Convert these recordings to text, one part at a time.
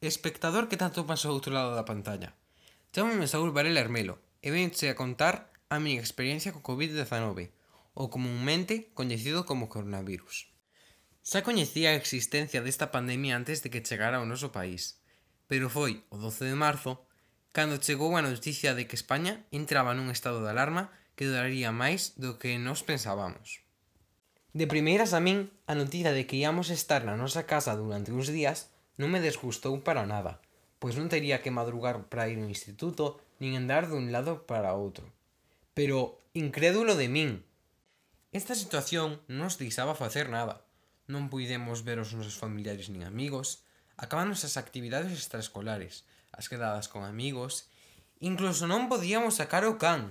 Espectador que tanto pasou ao outro lado da pantalla. Chamo-me Saúl Varela Hermelo e venche a contar a miña experiencia co COVID-19, ou comúnmente coñecido como coronavirus. Xa coñecía a existencia desta pandemia antes de que chegara ao noso país, pero foi o 12 de marzo cando chegou a noticia de que España entraba nun estado de alarma que duraría máis do que nos pensábamos. De primeiras a min, a noticia de que íamos estar na nosa casa durante uns días non me desgustou para nada, pois non tería que madrugar para ir ao instituto nin andar dun lado para outro. Pero, incrédulo de min, esta situación non nos deixaba facer nada. Non puidemos ver os nosos familiares nin amigos, acaban as actividades extraescolares, as quedadas con amigos, incluso non podíamos sacar o can.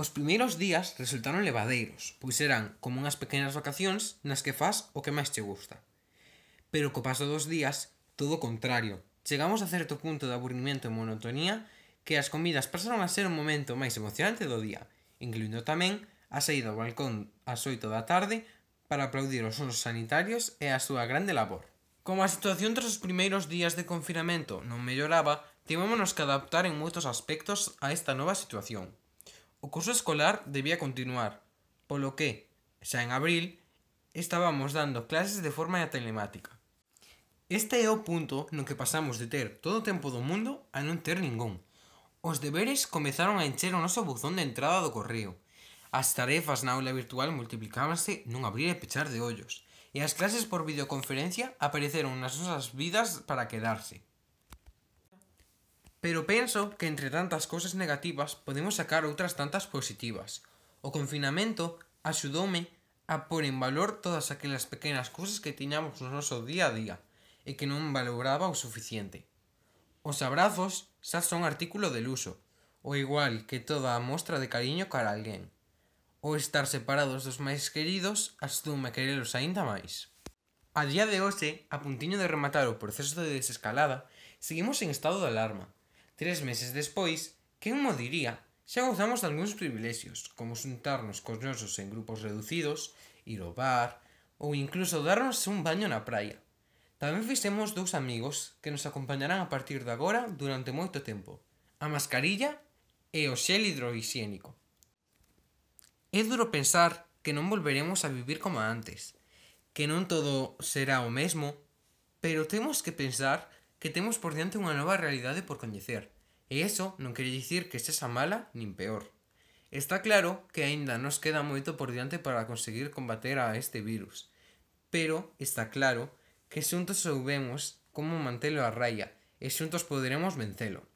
Os primeiros días resultaron levadeiros, pois eran como unhas pequenas vacacións nas que faz o que máis te gusta. Pero co paso dos días, todo o contrario. Chegamos a certo punto de aburrimento e monotonía que as comidas pasaron a ser o momento máis emocionante do día, incluindo tamén a saída ao balcón ás 8 da tarde para aplaudir os sonos sanitarios e a súa grande labor. Como a situación tras os primeiros días de confinamento non melloraba, tivémonos que adaptar en moitos aspectos a esta nova situación. O curso escolar debía continuar, polo que, xa en abril, estábamos dando clases de forma telemática. Este é o punto no que pasamos de ter todo o tempo do mundo a non ter ningún. Os deberes comezaron a encher o noso buzón de entrada do correo. As tarefas na aula virtual multiplicábanse nun abrir e pechar de ollos, e as clases por videoconferencia apareceron nas nosas vidas para quedarse. Pero penso que entre tantas cousas negativas podemos sacar outras tantas positivas. O confinamento axudoume a pôr en valor todas aquelas pequenas cousas que tiñamos no noso día a día – e que non valoraba o suficiente. Os abrazos xa son artículo del uso, o igual que toda a mostra de cariño cara a alguén. O estar separados dos máis queridos asume querelos aínda máis. A día de hoxe, a puntiño de rematar o proceso de desescalada, seguimos en estado de alarma. Tres meses despois, quen mo diría, xa gozamos de algúns privilexios, como xuntarnos cos nosos en grupos reducidos, ir ao bar, ou incluso darnos un baño na praia. Tamén fixemos dous amigos que nos acompañarán a partir de agora durante moito tempo. A mascarilla e o xel hidrohigiénico. É duro pensar que non volveremos a vivir como antes, que non todo será o mesmo, pero temos que pensar que temos por diante unha nova realidade por coñecer, e eso non quere dicir que sexa mala nin peor. Está claro que aínda nos queda moito por diante para conseguir combater a este virus, pero está claro que juntos sabemos cómo mantenerlo a raya y juntos podremos vencerlo.